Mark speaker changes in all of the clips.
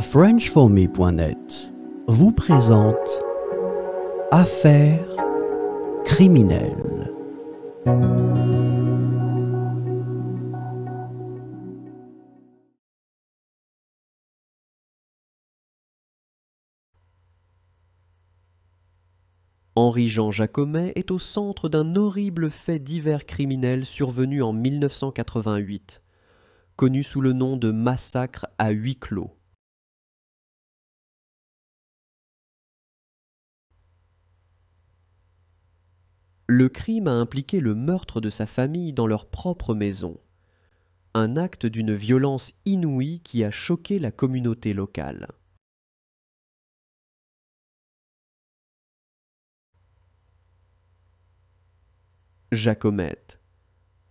Speaker 1: FrenchForMe.net vous présente Affaires criminelles. Henri-Jean Jacomet est au centre d'un horrible fait divers criminel survenu en 1988, connu sous le nom de massacre à huis clos. le crime a impliqué le meurtre de sa famille dans leur propre maison, un acte d'une violence inouïe qui a choqué la communauté locale. Jacomette,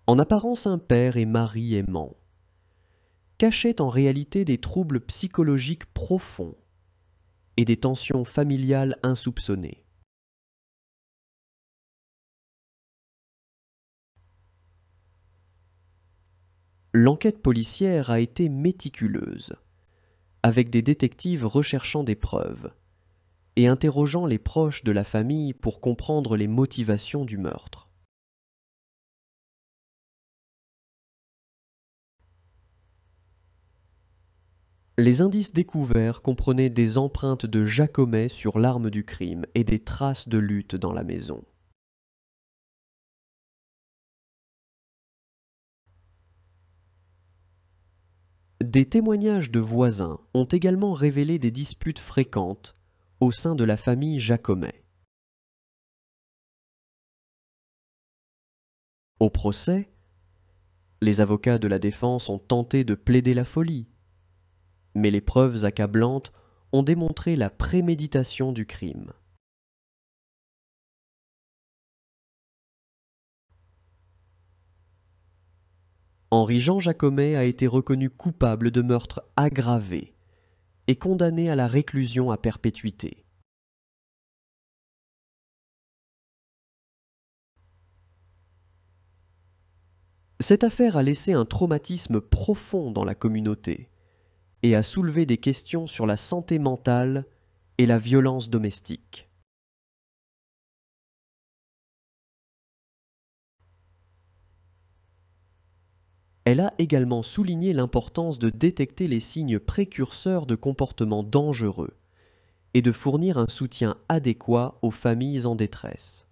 Speaker 1: en apparence un père et mari aimant, cachait en réalité des troubles psychologiques profonds et des tensions familiales insoupçonnées. l'enquête policière a été méticuleuse, avec des détectives recherchant des preuves et interrogeant les proches de la famille pour comprendre les motivations du meurtre. Les indices découverts comprenaient des empreintes de Jacomet sur l'arme du crime et des traces de lutte dans la maison. Des témoignages de voisins ont également révélé des disputes fréquentes au sein de la famille Jacomet.
Speaker 2: Au procès,
Speaker 1: les avocats de la défense ont tenté de plaider la folie, mais les preuves accablantes ont démontré la préméditation du crime. Henri-Jean Jacomet a été reconnu coupable de meurtre aggravé et condamné à la réclusion à perpétuité. Cette affaire a laissé un traumatisme profond dans la communauté et a soulevé des questions sur la santé mentale et la violence domestique. Elle a également souligné l'importance de détecter les signes précurseurs de comportements dangereux et de fournir un soutien adéquat aux familles en détresse.